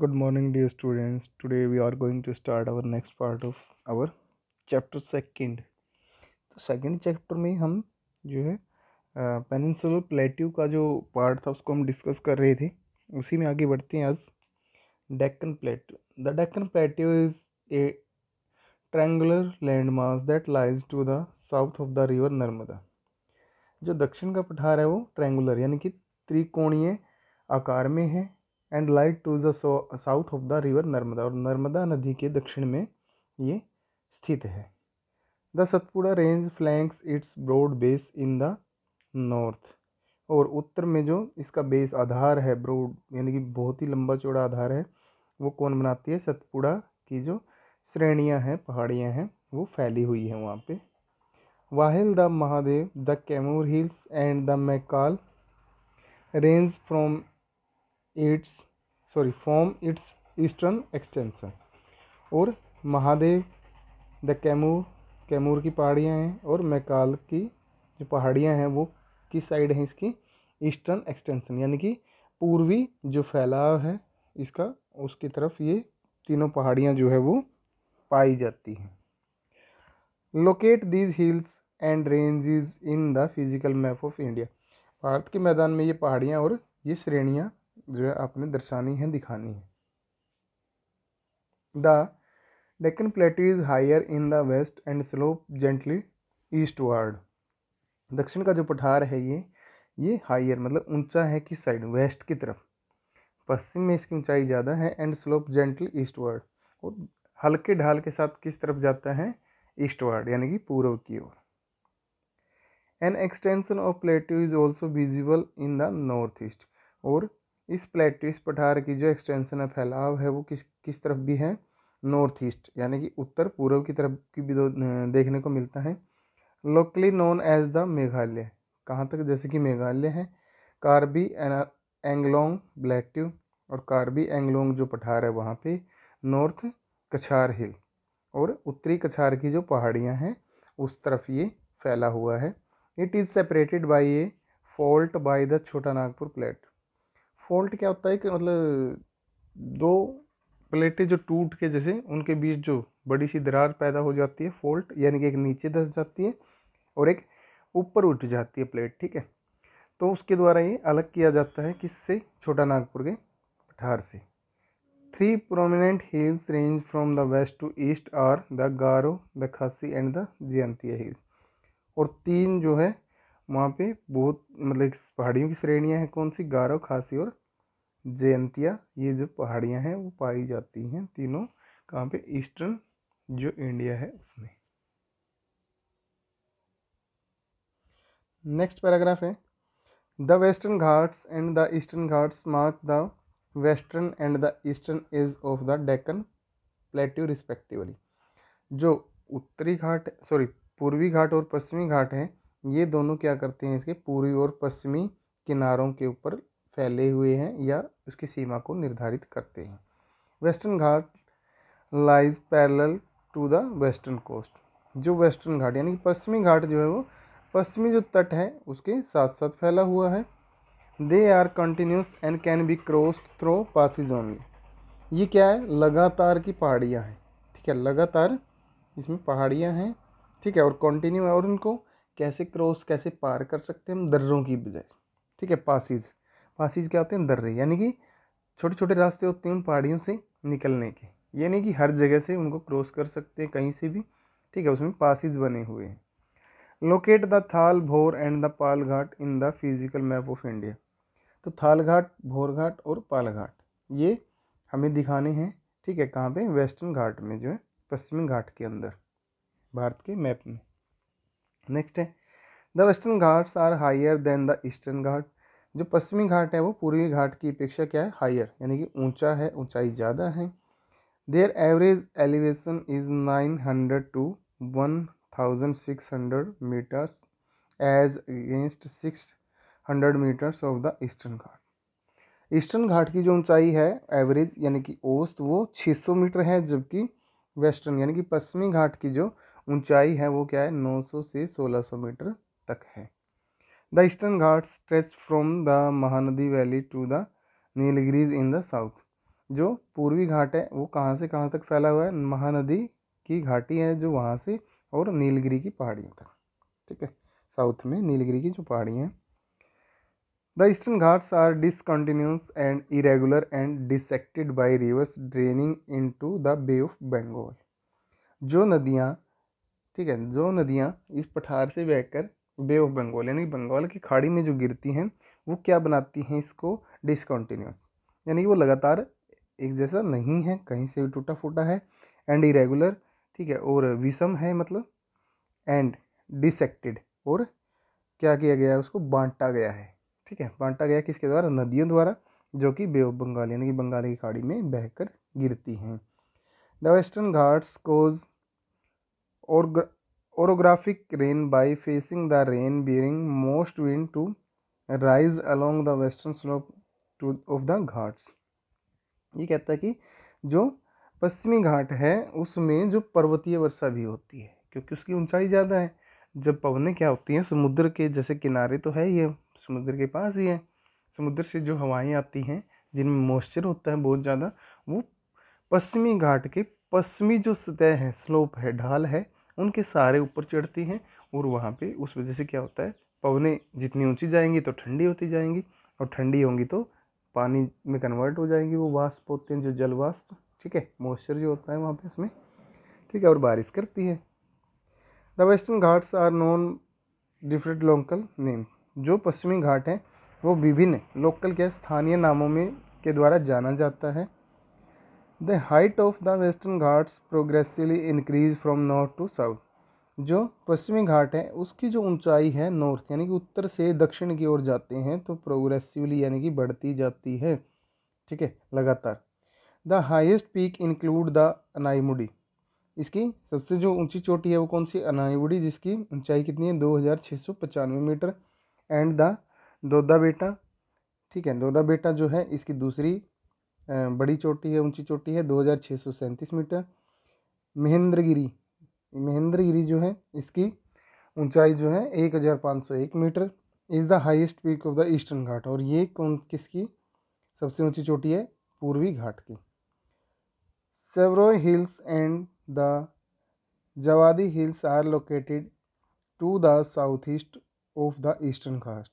good morning dear students today we are going to start our next part of our chapter second तो second chapter में हम जो है peninsular plateau का जो पार्ट था उसको हम डिस्कस कर रहे थे उसी में आगे बढ़ते हैं आज Deccan plateau the Deccan plateau is a triangular land that lies to the south of the river Narmada जो दक्षिण का पठार है वो ट्रैंगुलर यानी कि त्रिकोणीय आकार में है and lies to the south of the river Narmada और नर्मदा नदी के दक्षिण में ये स्थित है the Satpura range flanks its broad base in the north और उत्तर में जो इसका बेस आधार है ब्रॉड यानी कि बहुत ही लंबा चौड़ा आधार है वो कौन बनाती है सतपुड़ा की जो श्रेणियाँ हैं पहाड़ियाँ हैं वो फैली हुई हैं वहाँ पे while the Mahadev the Kaimur hills and the Maikal range from its sorry form its eastern extension और महादेव द कैमूर कैमूर की पहाड़ियाँ हैं और मैकाल की जो पहाड़ियाँ हैं वो किस साइड हैं इसकी ईस्टर्न एक्सटेंशन यानी कि पूर्वी जो फैलाव है इसका उसकी तरफ ये तीनों पहाड़ियाँ जो है वो पाई जाती हैं locate these hills and ranges in the physical map of India Bharat के मैदान में ये पहाड़ियाँ और ये श्रेणियाँ जो है आपने दर्शानी है दिखानी है the Deccan plateau is higher in the west and slope gently eastward दक्षिण का जो पठार है ये ये हायर मतलब ऊंचा है किस साइड वेस्ट की तरफ पश्चिम में इसकी ऊंचाई ज़्यादा है and slope gently eastward और हल्के ढाल के साथ किस तरफ जाता है ईस्टवर्ड यानी कि पूर्व की ओर an extension of plateau is also visible in the north east और इस प्लेटो इस पठार की जो एक्सटेंशन है फैलाव है वो किस किस तरफ भी है नॉर्थ ईस्ट यानी कि उत्तर पूर्व की तरफ की भी देखने को मिलता है locally known as the Meghalaya कहाँ तक जैसे कि मेघालय है कार्बी एंगलोंग ब्लैट्यू और कार्बी एंगलोंग जो पठार है वहाँ पे नॉर्थ कछार हिल और उत्तरी कछार की जो पहाड़ियाँ हैं उस तरफ ये फैला हुआ है it is separated by a fault by the Chota Nagpur plate fault क्या होता है कि मतलब दो प्लेटें जो टूट के जैसे उनके बीच जो बड़ी सी दरार पैदा हो जाती है फॉल्ट यानी कि एक नीचे धस जाती है और एक ऊपर उठ जाती है प्लेट ठीक है तो उसके द्वारा ये अलग किया जाता है किससे छोटा नागपुर के पठार से three prominent hills range from the west to east are the Garo the Khasi and the Jaintia hills और तीन जो है वहाँ पे बहुत मतलब पहाड़ियों की श्रेणियाँ हैं कौन सी गारो खासी और जयंतिया ये जो पहाड़ियाँ हैं वो पाई जाती हैं तीनों कहाँ पे ईस्टर्न जो इंडिया है उसमें नेक्स्ट पैराग्राफ है the western Ghats and the eastern Ghats mark the western and the eastern edge of the Deccan plateau respectively जो उत्तरी घाट सॉरी पूर्वी घाट और पश्चिमी घाट हैं ये दोनों क्या करते हैं इसके पूर्वी और पश्चिमी किनारों के ऊपर फैले हुए हैं या उसकी सीमा को निर्धारित करते हैं western Ghat lies parallel to the western coast जो वेस्टर्न घाट यानी कि पश्चिमी घाट जो है वो पश्चिमी जो तट है उसके साथ साथ फैला हुआ है they are continuous and can be crossed through passes only ये क्या है लगातार की पहाड़ियाँ हैं ठीक है लगातार इसमें पहाड़ियाँ हैं ठीक है और कंटिन्यू है और उनको कैसे क्रॉस कैसे पार कर सकते हैं हम दर्रों की बजाय ठीक है पासिस पासिस क्या होते हैं दर्रे यानी कि छोटे छोटे रास्ते होते हैं उन पहाड़ियों से निकलने के यानी कि हर जगह से उनको क्रॉस कर सकते हैं कहीं से भी ठीक है उसमें पासिस बने हुए हैं locate the Thal Bhor and the Pal Ghat in the physical map of India तो थाल घाट भोर घाट और पाल घाट ये हमें दिखाने हैं ठीक है कहाँ पे वेस्टर्न घाट में जो है पश्चिमी घाट के अंदर भारत के मैप में नेक्स्ट है the western Ghats are higher than the eastern Ghat जो पश्चिमी घाट है वो पूर्वी घाट की अपेक्षा क्या है हायर यानी कि ऊंचा है ऊंचाई ज़्यादा है their average elevation is nine hundred to one thousand six hundred metres as against six hundred metres of the eastern Ghat eastern Ghat की जो ऊंचाई है एवरेज यानी कि औसत वो छः सौ मीटर है जबकि वेस्टर्न यानी कि पश्चिमी घाट की जो ऊंचाई है वो क्या है नौ सौ से सोलह सौ मीटर तक है The eastern Ghats stretch from the Mahanadi valley to the Nilgiris in the south जो पूर्वी घाट है वो कहाँ से कहाँ तक फैला हुआ है महानदी की घाटी है जो वहाँ से और नीलगिरी की पहाड़ियों तक ठीक है साउथ में नीलगिरी की जो पहाड़ी हैं the eastern Ghats are discontinuous and irregular and dissected by rivers draining into the Bay of Bengal जो नदियाँ ठीक है जो नदियाँ इस पठार से बहकर बे ऑफ बंगाल यानी बंगाल की खाड़ी में जो गिरती हैं वो क्या बनाती हैं इसको डिसकॉन्टीन्यूस यानी वो लगातार एक जैसा नहीं है कहीं से भी टूटा फूटा है एंड इरेगुलर ठीक है और विषम है मतलब एंड डिसेक्टेड और क्या किया गया है उसको बांटा गया है ठीक है बांटा गया किसके द्वारा नदियों द्वारा जो कि बे ऑफ बंगाल यानी कि बंगाल की खाड़ी में बहकर गिरती हैं द वेस्टर्न घाट्स कोज और orographic rain by facing the rain bearing moist wind to rise along the western slope to of the Ghats ये कहता है कि जो पश्चिमी घाट है उसमें जो पर्वतीय वर्षा भी होती है क्योंकि उसकी ऊंचाई ज़्यादा है जब पवनें क्या होती हैं समुद्र के जैसे किनारे तो है ये समुद्र के पास ही है समुद्र से जो हवाएं आती हैं जिनमें मॉइस्चर होता है बहुत ज़्यादा वो पश्चिमी घाट के पश्चिमी जो सतह है स्लोप है ढाल है उनके सारे ऊपर चढ़ती हैं और वहाँ पे उस वजह से क्या होता है पवने जितनी ऊंची जाएंगी तो ठंडी होती जाएंगी और ठंडी होंगी तो पानी में कन्वर्ट हो जाएंगी वो वाष्प होते हैं जो जल वाष्प ठीक है मॉइस्चर जो होता है वहाँ पे उसमें ठीक है और बारिश करती है the western Ghats are known different local name जो पश्चिमी घाट हैं वो विभिन्न लोकल के स्थानीय नामों में के द्वारा जाना जाता है The height of the Western Ghats progressively increased from north to south. जो पश्चिमी घाट है उसकी जो ऊंचाई है नॉर्थ यानी कि उत्तर से दक्षिण की ओर जाते हैं तो प्रोग्रेसिवली यानी कि बढ़ती जाती है ठीक है लगातार the highest peak include the Anaimudi इसकी सबसे जो ऊंची चोटी है वो कौन सी अनाईमुडी जिसकी ऊंचाई कितनी है दो हज़ार छः सौ पचानवे मीटर एंड द दोदा बेटा ठीक है दोदा बेटा जो है इसकी दूसरी बड़ी चोटी है ऊंची चोटी है दो हज़ार छः सौ सैंतीस मीटर महेंद्रगिरी महेंद्रगिरी जो है इसकी ऊंचाई जो है एक हज़ार पाँच सौ एक metre is the highest peak of the eastern Ghat और ये कौन किसकी सबसे ऊंची चोटी है पूर्वी घाट की Shevaroy hills and the Javadi hills are located to the south east of the eastern Ghat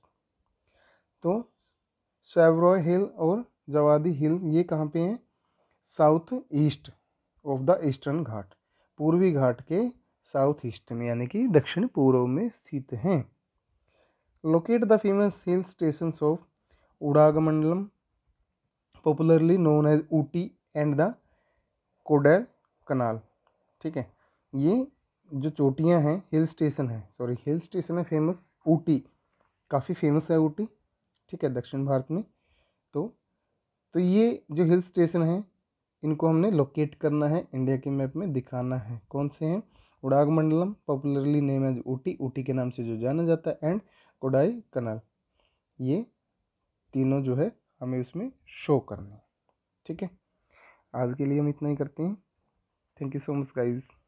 तो सेवरो हिल और जवादी हिल ये कहाँ पे हैं south east of the eastern Ghat पूर्वी घाट के साउथ ईस्ट में यानी कि दक्षिण पूर्व में स्थित हैं locate the famous hill station of Udagamandalam popularly known as Ooty and the Kodaikanal ठीक है ये जो चोटियां हैं हिल स्टेशन है सॉरी हिल स्टेशन है फेमस ऊटी काफ़ी फेमस है ऊटी ठीक है दक्षिण भारत में तो ये जो हिल स्टेशन हैं इनको हमने लोकेट करना है इंडिया के मैप में दिखाना है कौन से हैं Udagamandalam popularly name as Ooty Ooty के नाम से जो जाना जाता है एंड कोडाई कनाल ये तीनों जो है हमें उसमें शो करना है ठीक है आज के लिए हम इतना ही करते हैं thank you so much guys